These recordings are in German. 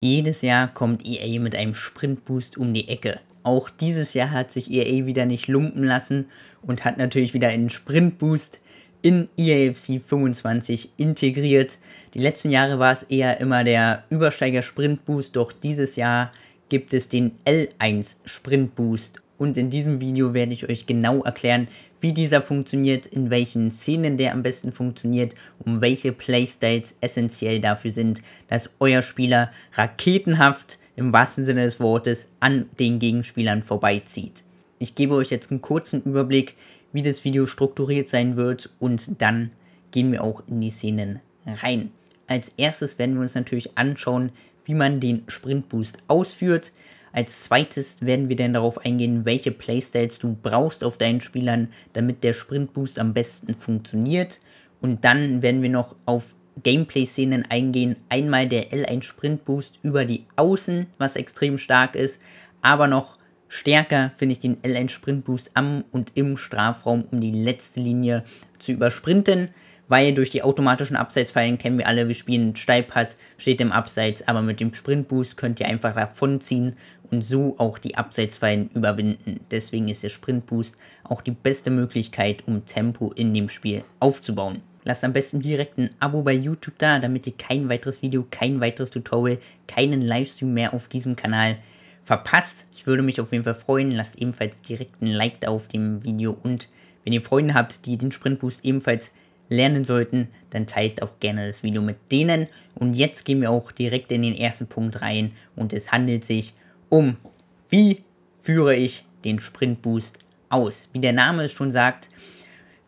Jedes Jahr kommt EA mit einem Sprintboost um die Ecke. Auch dieses Jahr hat sich EA wieder nicht lumpen lassen und hat natürlich wieder einen Sprintboost in EAFC 25 integriert. Die letzten Jahre war es eher immer der Übersteiger Sprintboost, doch dieses Jahr gibt es den L1 Sprintboost. Und in diesem Video werde ich euch genau erklären, wie dieser funktioniert, in welchen Szenen der am besten funktioniert und welche Playstyles essentiell dafür sind, dass euer Spieler raketenhaft im wahrsten Sinne des Wortes an den Gegenspielern vorbeizieht. Ich gebe euch jetzt einen kurzen Überblick, wie das Video strukturiert sein wird und dann gehen wir auch in die Szenen rein. Als erstes werden wir uns natürlich anschauen, wie man den Sprintboost ausführt. Als zweites werden wir dann darauf eingehen, welche Playstyles du brauchst auf deinen Spielern, damit der Sprintboost am besten funktioniert. Und dann werden wir noch auf Gameplay-Szenen eingehen. Einmal der L1 Sprintboost über die Außen, was extrem stark ist, aber noch stärker finde ich den L1 Sprintboost am und im Strafraum, um die letzte Linie zu übersprinten weil durch die automatischen Abseitsfallen kennen wir alle, wir spielen Steilpass, steht im Abseits, aber mit dem Sprintboost könnt ihr einfach davonziehen und so auch die Abseitsfallen überwinden. Deswegen ist der Sprintboost auch die beste Möglichkeit, um Tempo in dem Spiel aufzubauen. Lasst am besten direkt ein Abo bei YouTube da, damit ihr kein weiteres Video, kein weiteres Tutorial, keinen Livestream mehr auf diesem Kanal verpasst. Ich würde mich auf jeden Fall freuen. Lasst ebenfalls direkt ein Like da auf dem Video und wenn ihr Freunde habt, die den Sprintboost ebenfalls lernen sollten, dann teilt auch gerne das Video mit denen. Und jetzt gehen wir auch direkt in den ersten Punkt rein und es handelt sich um um, wie führe ich den Sprintboost aus. Wie der Name es schon sagt,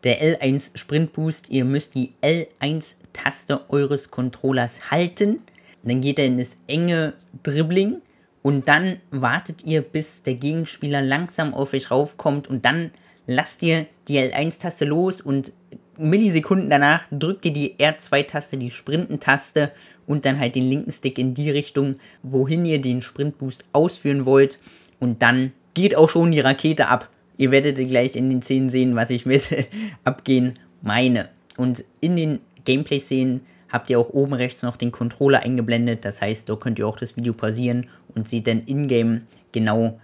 der L1 Sprintboost, ihr müsst die L1-Taste eures Controllers halten. Dann geht er in das enge Dribbling und dann wartet ihr, bis der Gegenspieler langsam auf euch raufkommt und dann lasst ihr die L1-Taste los und Millisekunden danach drückt ihr die R2-Taste, die Sprinten-Taste und dann halt den linken Stick in die Richtung, wohin ihr den Sprintboost ausführen wollt. Und dann geht auch schon die Rakete ab. Ihr werdet gleich in den Szenen sehen, was ich mit abgehen meine. Und in den Gameplay-Szenen habt ihr auch oben rechts noch den Controller eingeblendet. Das heißt, dort könnt ihr auch das Video pausieren und seht dann in-game genau,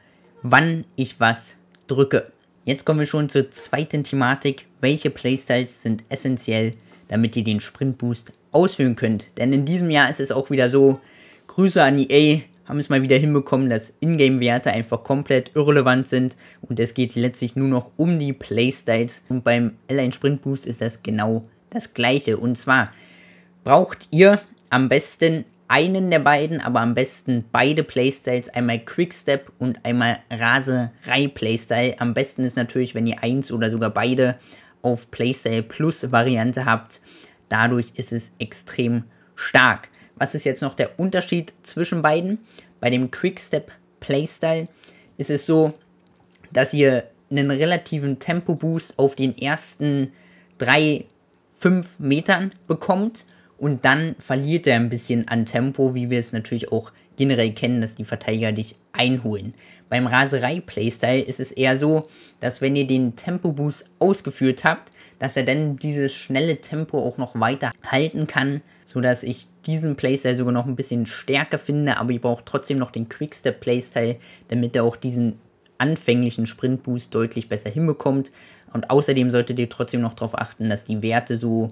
wann ich was drücke. Jetzt kommen wir schon zur zweiten Thematik. Welche Playstyles sind essentiell damit ihr den Sprintboost ausfüllen könnt. Denn in diesem Jahr ist es auch wieder so, Grüße an EA, haben es mal wieder hinbekommen, dass Ingame-Werte einfach komplett irrelevant sind und es geht letztlich nur noch um die Playstyles. Und beim L1 Sprintboost ist das genau das gleiche. Und zwar braucht ihr am besten einen der beiden, aber am besten beide Playstyles, einmal Quickstep und einmal Raserei-Playstyle. Am besten ist natürlich, wenn ihr eins oder sogar beide auf PlaySale Plus Variante habt. Dadurch ist es extrem stark. Was ist jetzt noch der Unterschied zwischen beiden? Bei dem Quickstep Playstyle ist es so, dass ihr einen relativen Tempo-Boost auf den ersten 3, 5 Metern bekommt und dann verliert er ein bisschen an Tempo, wie wir es natürlich auch generell kennen, dass die Verteidiger dich einholen. Beim Raserei-Playstyle ist es eher so, dass wenn ihr den Tempo-Boost ausgeführt habt, dass er dann dieses schnelle Tempo auch noch weiter halten kann, sodass ich diesen Playstyle sogar noch ein bisschen stärker finde, aber ihr braucht trotzdem noch den Quickstep-Playstyle, damit er auch diesen anfänglichen Sprint-Boost deutlich besser hinbekommt. Und außerdem solltet ihr trotzdem noch darauf achten, dass die Werte so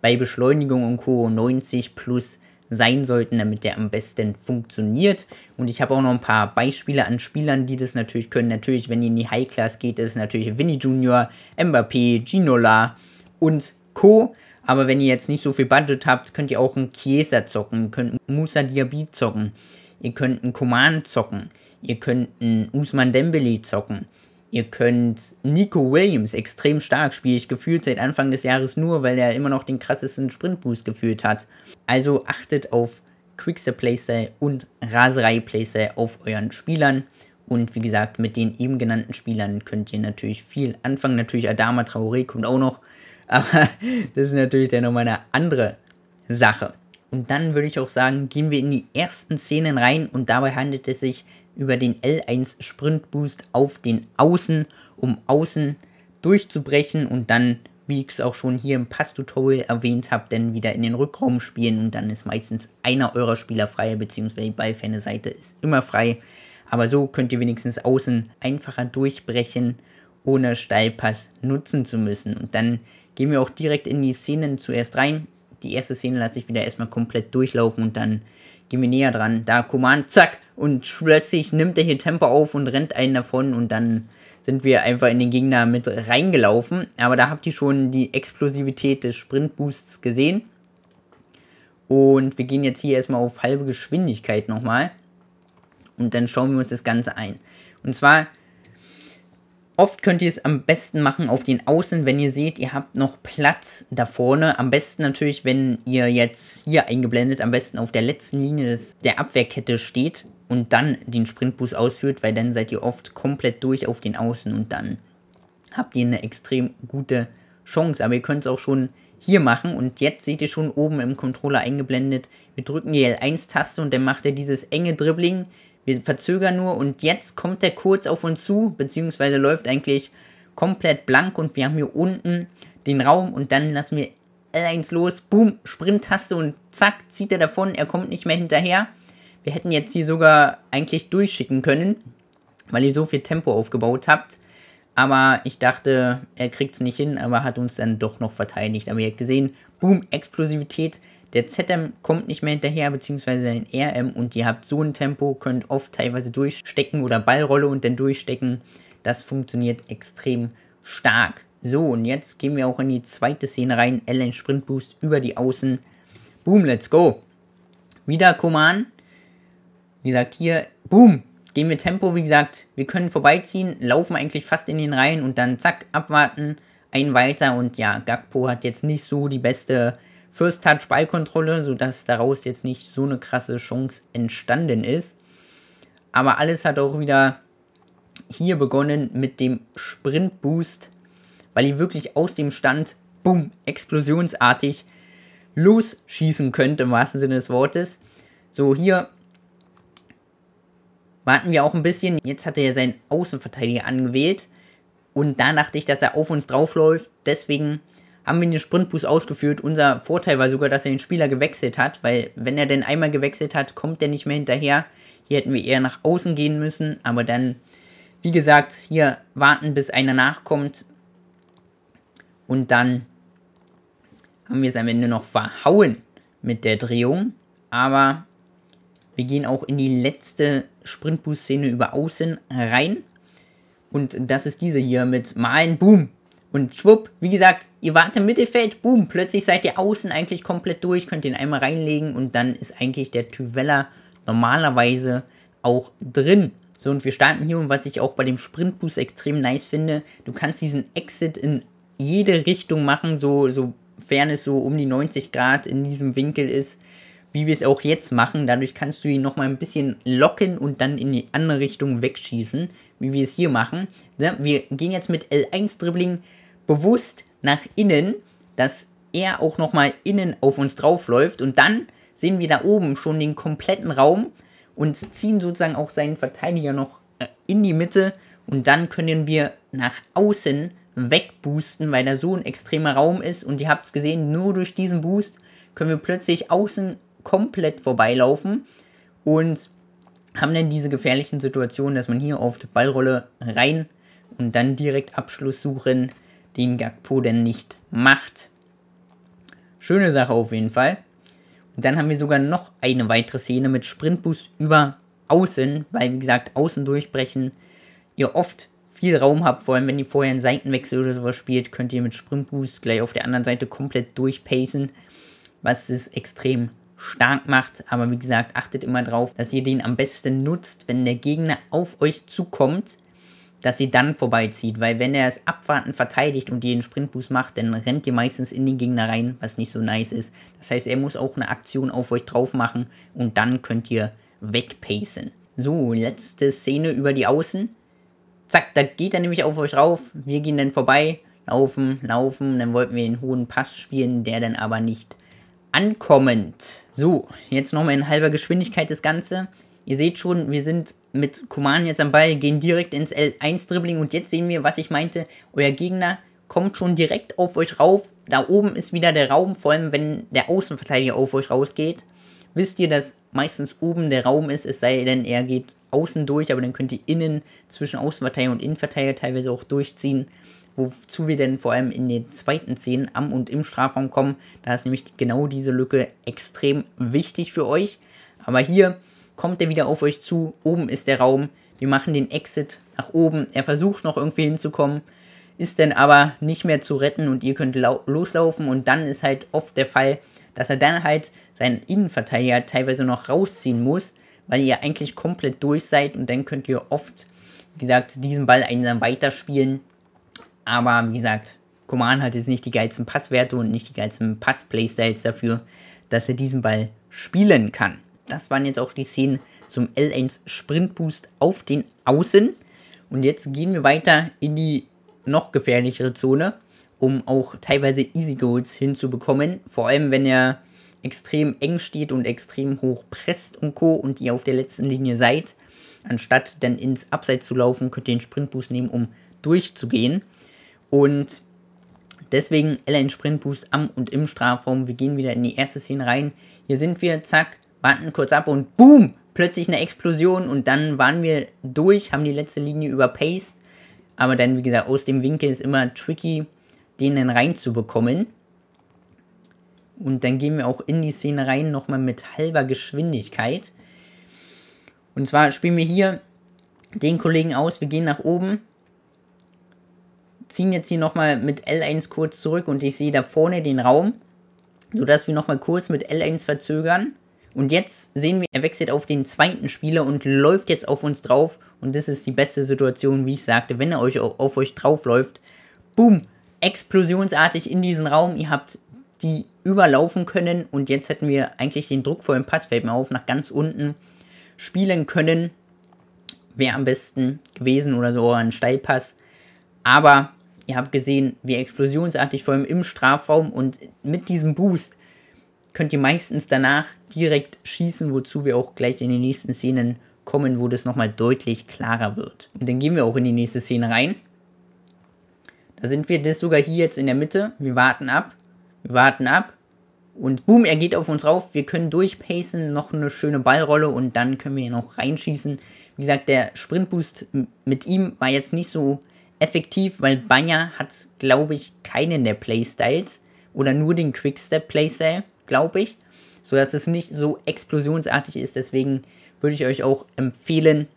bei Beschleunigung und Co. 90 plus sein sollten, damit der am besten funktioniert. Und ich habe auch noch ein paar Beispiele an Spielern, die das natürlich können. Natürlich, wenn ihr in die High Class geht, ist natürlich Vinny Junior, Mbappé, Ginola und Co. Aber wenn ihr jetzt nicht so viel Budget habt, könnt ihr auch einen Chiesa zocken, könnt einen Musa Diaby zocken, ihr könnt einen Coman zocken, ihr könnt einen Usman Dembele zocken. Ihr könnt Nico Williams extrem stark spiele ich gefühlt seit Anfang des Jahres nur, weil er immer noch den krassesten Sprintboost gefühlt hat. Also achtet auf Quickster Playstyle und Raserei Playstyle auf euren Spielern. Und wie gesagt, mit den eben genannten Spielern könnt ihr natürlich viel anfangen. Natürlich Adama Traoré kommt auch noch. Aber das ist natürlich dann nochmal eine andere Sache. Und dann würde ich auch sagen, gehen wir in die ersten Szenen rein und dabei handelt es sich über den L1 Sprint Boost auf den Außen, um außen durchzubrechen und dann, wie ich es auch schon hier im Pass-Tutorial erwähnt habe, dann wieder in den Rückraum spielen und dann ist meistens einer eurer Spieler frei, beziehungsweise die ballferne Seite ist immer frei. Aber so könnt ihr wenigstens außen einfacher durchbrechen, ohne Steilpass nutzen zu müssen. Und dann gehen wir auch direkt in die Szenen zuerst rein. Die erste Szene lasse ich wieder erstmal komplett durchlaufen und dann gehen wir näher dran. Da Command, zack, und plötzlich nimmt er hier Tempo auf und rennt einen davon und dann sind wir einfach in den Gegner mit reingelaufen. Aber da habt ihr schon die Explosivität des Sprintboosts gesehen. Und wir gehen jetzt hier erstmal auf halbe Geschwindigkeit nochmal. Und dann schauen wir uns das Ganze ein. Und zwar Oft könnt ihr es am besten machen auf den Außen, wenn ihr seht, ihr habt noch Platz da vorne. Am besten natürlich, wenn ihr jetzt hier eingeblendet, am besten auf der letzten Linie des, der Abwehrkette steht und dann den Sprintboost ausführt, weil dann seid ihr oft komplett durch auf den Außen und dann habt ihr eine extrem gute Chance. Aber ihr könnt es auch schon hier machen und jetzt seht ihr schon oben im Controller eingeblendet, wir drücken die L1-Taste und dann macht er dieses enge Dribbling, wir verzögern nur und jetzt kommt der kurz auf uns zu, beziehungsweise läuft eigentlich komplett blank und wir haben hier unten den Raum und dann lassen wir L1 los, boom, Sprinttaste und zack, zieht er davon, er kommt nicht mehr hinterher. Wir hätten jetzt hier sogar eigentlich durchschicken können, weil ihr so viel Tempo aufgebaut habt. Aber ich dachte, er kriegt es nicht hin, aber hat uns dann doch noch verteidigt. Aber ihr habt gesehen, boom, Explosivität der ZM kommt nicht mehr hinterher, beziehungsweise ein RM und ihr habt so ein Tempo, könnt oft teilweise durchstecken oder Ballrolle und dann durchstecken. Das funktioniert extrem stark. So, und jetzt gehen wir auch in die zweite Szene rein. Allen Sprint Boost über die Außen. Boom, let's go. Wieder Koman. Wie gesagt, hier, boom, gehen wir Tempo, wie gesagt, wir können vorbeiziehen, laufen eigentlich fast in den Reihen und dann zack, abwarten, ein weiter und ja, Gagpo hat jetzt nicht so die beste First-Touch-Ballkontrolle, sodass daraus jetzt nicht so eine krasse Chance entstanden ist. Aber alles hat auch wieder hier begonnen mit dem Sprint-Boost, weil ihr wirklich aus dem Stand, boom, explosionsartig losschießen könnt, im wahrsten Sinne des Wortes. So, hier warten wir auch ein bisschen. Jetzt hat er ja seinen Außenverteidiger angewählt. Und da dachte ich, dass er auf uns draufläuft. Deswegen haben wir den Sprintboost ausgeführt. Unser Vorteil war sogar, dass er den Spieler gewechselt hat, weil wenn er denn einmal gewechselt hat, kommt er nicht mehr hinterher. Hier hätten wir eher nach außen gehen müssen, aber dann, wie gesagt, hier warten, bis einer nachkommt. Und dann haben wir es am Ende noch verhauen mit der Drehung. Aber wir gehen auch in die letzte Sprintboost-Szene über außen rein. Und das ist diese hier mit Malen, Boom. Und schwupp, wie gesagt, ihr wart im Mittelfeld, boom, plötzlich seid ihr außen eigentlich komplett durch, könnt ihr ihn einmal reinlegen und dann ist eigentlich der Tyvella normalerweise auch drin. So, und wir starten hier und was ich auch bei dem Sprintboost extrem nice finde, du kannst diesen Exit in jede Richtung machen, so, sofern es so um die 90 Grad in diesem Winkel ist, wie wir es auch jetzt machen. Dadurch kannst du ihn nochmal ein bisschen locken und dann in die andere Richtung wegschießen, wie wir es hier machen. Ja, ne, wir gehen jetzt mit L1-Dribbling bewusst nach innen, dass er auch nochmal innen auf uns draufläuft und dann sehen wir da oben schon den kompletten Raum und ziehen sozusagen auch seinen Verteidiger noch äh, in die Mitte und dann können wir nach außen wegboosten, weil da so ein extremer Raum ist und ihr habt es gesehen, nur durch diesen Boost können wir plötzlich außen komplett vorbeilaufen und haben dann diese gefährlichen Situationen, dass man hier auf die Ballrolle rein und dann direkt Abschluss suchen den Gagpo denn nicht macht. Schöne Sache auf jeden Fall. Und dann haben wir sogar noch eine weitere Szene mit Sprintboost über Außen, weil wie gesagt, Außen durchbrechen ihr oft viel Raum habt, vor allem wenn ihr vorher einen Seitenwechsel oder sowas spielt, könnt ihr mit Sprintboost gleich auf der anderen Seite komplett durchpacen, was es extrem stark macht. Aber wie gesagt, achtet immer drauf, dass ihr den am besten nutzt, wenn der Gegner auf euch zukommt dass sie dann vorbeizieht, weil wenn er es abwarten verteidigt und jeden Sprintboost macht, dann rennt ihr meistens in den Gegner rein, was nicht so nice ist. Das heißt, er muss auch eine Aktion auf euch drauf machen und dann könnt ihr wegpacen. So, letzte Szene über die Außen. Zack, da geht er nämlich auf euch rauf. Wir gehen dann vorbei, laufen, laufen. Dann wollten wir den hohen Pass spielen, der dann aber nicht ankommend. So, jetzt nochmal in halber Geschwindigkeit das Ganze. Ihr seht schon, wir sind mit Kuman jetzt am Ball, gehen direkt ins L1-Dribbling und jetzt sehen wir, was ich meinte. Euer Gegner kommt schon direkt auf euch rauf. Da oben ist wieder der Raum, vor allem wenn der Außenverteidiger auf euch rausgeht. Wisst ihr, dass meistens oben der Raum ist, es sei denn, er geht außen durch, aber dann könnt ihr innen zwischen Außenverteidiger und Innenverteidiger teilweise auch durchziehen. Wozu wir denn vor allem in den zweiten Szenen am und im Strafraum kommen. Da ist nämlich genau diese Lücke extrem wichtig für euch. Aber hier kommt er wieder auf euch zu, oben ist der Raum, wir machen den Exit nach oben, er versucht noch irgendwie hinzukommen, ist dann aber nicht mehr zu retten und ihr könnt loslaufen und dann ist halt oft der Fall, dass er dann halt seinen Innenverteidiger teilweise noch rausziehen muss, weil ihr eigentlich komplett durch seid und dann könnt ihr oft, wie gesagt, diesen Ball einsam weiterspielen. Aber wie gesagt, Koman hat jetzt nicht die geilsten Passwerte und nicht die geilsten Pass-Playstyles dafür, dass er diesen Ball spielen kann. Das waren jetzt auch die Szenen zum L1 Sprint Boost auf den Außen. Und jetzt gehen wir weiter in die noch gefährlichere Zone, um auch teilweise Easy Goals hinzubekommen. Vor allem, wenn er extrem eng steht und extrem hoch presst und Co. und ihr auf der letzten Linie seid. Anstatt dann ins Abseits zu laufen, könnt ihr den Sprintboost nehmen, um durchzugehen. Und deswegen L1 Sprintboost am und im Strafraum. Wir gehen wieder in die erste Szene rein. Hier sind wir, zack, warten kurz ab und boom, plötzlich eine Explosion und dann waren wir durch, haben die letzte Linie überpaced. Aber dann, wie gesagt, aus dem Winkel ist immer tricky, den dann reinzubekommen. Und dann gehen wir auch in die Szene rein, nochmal mit halber Geschwindigkeit. Und zwar spielen wir hier den Kollegen aus, wir gehen nach oben, ziehen jetzt hier nochmal mit L1 kurz zurück und ich sehe da vorne den Raum, sodass wir nochmal kurz mit L1 verzögern. Und jetzt sehen wir, er wechselt auf den zweiten Spieler und läuft jetzt auf uns drauf. Und das ist die beste Situation, wie ich sagte, wenn er euch auf euch drauf läuft. Boom! Explosionsartig in diesen Raum. Ihr habt die überlaufen können. Und jetzt hätten wir eigentlich den druckvollen Passfeld mal auf nach ganz unten spielen können. Wäre am besten gewesen oder so ein Steilpass. Aber ihr habt gesehen, wie explosionsartig vor allem im Strafraum und mit diesem Boost könnt ihr meistens danach direkt schießen, wozu wir auch gleich in den nächsten Szenen kommen, wo das nochmal deutlich klarer wird. Und dann gehen wir auch in die nächste Szene rein. Da sind wir das sogar hier jetzt in der Mitte. Wir warten ab, wir warten ab. Und boom, er geht auf uns rauf. Wir können durchpacen, noch eine schöne Ballrolle und dann können wir ihn auch reinschießen. Wie gesagt, der Sprintboost mit ihm war jetzt nicht so effektiv, weil Banja hat, glaube ich, keinen der Playstyles oder nur den Quickstep Playstyle, glaube ich sodass es nicht so explosionsartig ist. Deswegen würde ich euch auch empfehlen,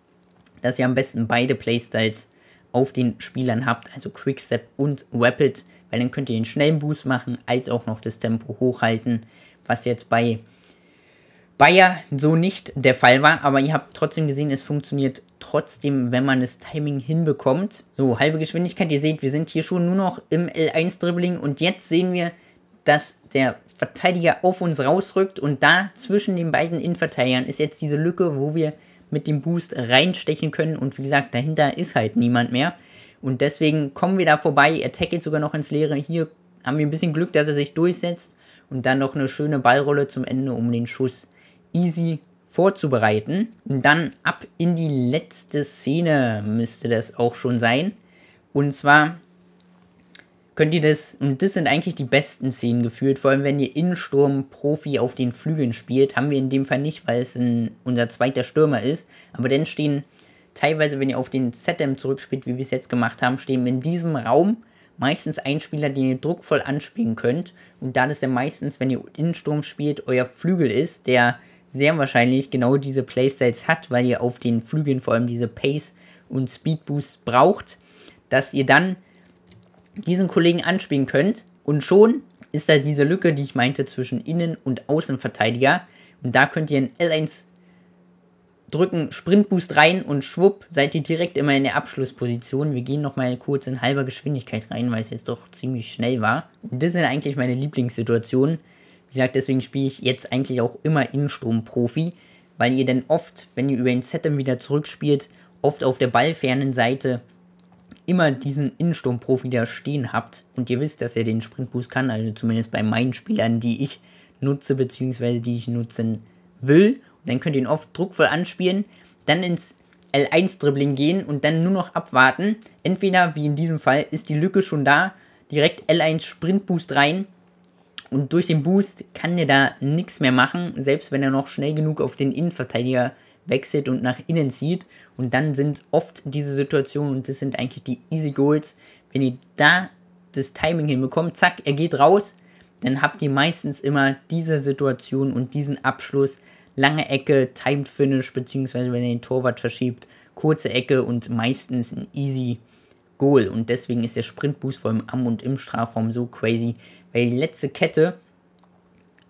dass ihr am besten beide Playstyles auf den Spielern habt, also Quickstep und Rapid, weil dann könnt ihr den schnellen Boost machen, als auch noch das Tempo hochhalten, was jetzt bei Bayer so nicht der Fall war, aber ihr habt trotzdem gesehen, es funktioniert trotzdem, wenn man das Timing hinbekommt. So, halbe Geschwindigkeit, ihr seht, wir sind hier schon nur noch im L1-Dribbling und jetzt sehen wir, dass der Verteidiger auf uns rausrückt und da zwischen den beiden Innenverteidigern ist jetzt diese Lücke, wo wir mit dem Boost reinstechen können und wie gesagt, dahinter ist halt niemand mehr und deswegen kommen wir da vorbei, er tackelt sogar noch ins Leere, hier haben wir ein bisschen Glück, dass er sich durchsetzt und dann noch eine schöne Ballrolle zum Ende, um den Schuss easy vorzubereiten und dann ab in die letzte Szene müsste das auch schon sein und zwar könnt ihr das, und das sind eigentlich die besten Szenen gefühlt, vor allem wenn ihr Innensturm Profi auf den Flügeln spielt, haben wir in dem Fall nicht, weil es ein, unser zweiter Stürmer ist, aber dann stehen teilweise, wenn ihr auf den ZM zurückspielt, wie wir es jetzt gemacht haben, stehen in diesem Raum meistens ein Spieler, den ihr druckvoll anspielen könnt und da das dann meistens, wenn ihr Innensturm spielt, euer Flügel ist, der sehr wahrscheinlich genau diese Playstyles hat, weil ihr auf den Flügeln vor allem diese Pace und Speed Boost braucht, dass ihr dann diesen Kollegen anspielen könnt. Und schon ist da diese Lücke, die ich meinte, zwischen Innen- und Außenverteidiger. Und da könnt ihr in L1 drücken, Sprintboost rein und schwupp, seid ihr direkt immer in der Abschlussposition. Wir gehen nochmal kurz in halber Geschwindigkeit rein, weil es jetzt doch ziemlich schnell war. Und das sind eigentlich meine Lieblingssituationen. Wie gesagt, deswegen spiele ich jetzt eigentlich auch immer Innensturm-Profi, weil ihr dann oft, wenn ihr über den Setem wieder zurückspielt, oft auf der ballfernen Seite immer diesen Innensturmprofi da stehen habt und ihr wisst, dass er den Sprintboost kann, also zumindest bei meinen Spielern, die ich nutze bzw. die ich nutzen will, und dann könnt ihr ihn oft druckvoll anspielen, dann ins L1-Dribbling gehen und dann nur noch abwarten. Entweder, wie in diesem Fall, ist die Lücke schon da, direkt L1 Sprintboost rein und durch den Boost kann der da nichts mehr machen, selbst wenn er noch schnell genug auf den Innenverteidiger wechselt und nach innen zieht. Und dann sind oft diese Situationen, und das sind eigentlich die Easy Goals, wenn ihr da das Timing hinbekommt, zack, er geht raus, dann habt ihr meistens immer diese Situation und diesen Abschluss, lange Ecke, Timed Finish, beziehungsweise wenn ihr den Torwart verschiebt, kurze Ecke und meistens ein Easy Goal. Und deswegen ist der Sprintboost vor allem am und im Strafraum so crazy, weil die letzte Kette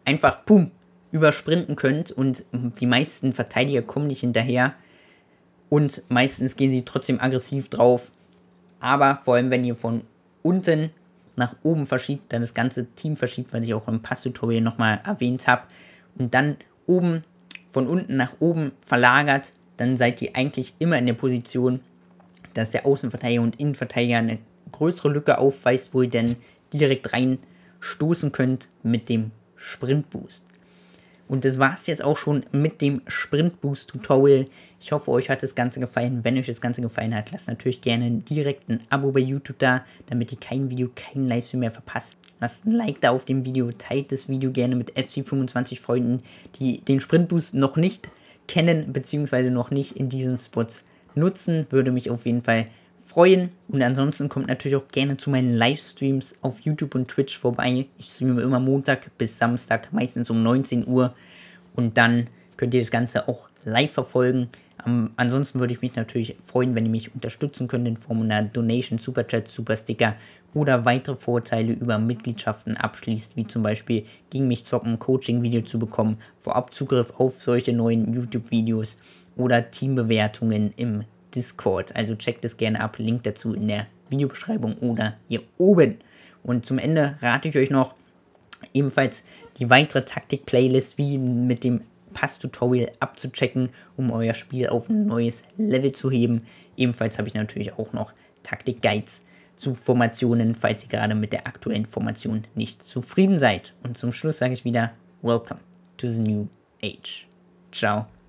einfach, pum, übersprinten könnt und die meisten Verteidiger kommen nicht hinterher und meistens gehen sie trotzdem aggressiv drauf. Aber vor allem, wenn ihr von unten nach oben verschiebt, dann das ganze Team verschiebt, was ich auch im Pass-Tutorial nochmal erwähnt habe, und dann oben von unten nach oben verlagert, dann seid ihr eigentlich immer in der Position, dass der Außenverteidiger und Innenverteidiger eine größere Lücke aufweist, wo ihr dann direkt reinstoßen könnt mit dem Sprintboost. Und das war es jetzt auch schon mit dem Sprintboost-Tutorial. Ich hoffe, euch hat das Ganze gefallen. Wenn euch das Ganze gefallen hat, lasst natürlich gerne direkt ein Abo bei YouTube da, damit ihr kein Video, keinen Livestream mehr verpasst. Lasst ein Like da auf dem Video, teilt das Video gerne mit FC25 Freunden, die den Sprintboost noch nicht kennen, beziehungsweise noch nicht in diesen Spots nutzen. Würde mich auf jeden Fall freuen. Und ansonsten kommt natürlich auch gerne zu meinen Livestreams auf YouTube und Twitch vorbei. Ich streame immer Montag bis Samstag, meistens um 19 Uhr. Und dann könnt ihr das Ganze auch live verfolgen. Ähm, ansonsten würde ich mich natürlich freuen, wenn ihr mich unterstützen könnt in Form einer Donation, Superchat, Supersticker oder weitere Vorteile über Mitgliedschaften abschließt, wie zum Beispiel gegen mich zocken, Coaching-Video zu bekommen, vorab Zugriff auf solche neuen YouTube-Videos oder Teambewertungen im Discord. Also checkt es gerne ab, Link dazu in der Videobeschreibung oder hier oben. Und zum Ende rate ich euch noch ebenfalls die weitere Taktik-Playlist wie mit dem Pass-Tutorial abzuchecken, um euer Spiel auf ein neues Level zu heben. Ebenfalls habe ich natürlich auch noch Taktik-Guides zu Formationen, falls ihr gerade mit der aktuellen Formation nicht zufrieden seid. Und zum Schluss sage ich wieder, Welcome to the New Age. Ciao.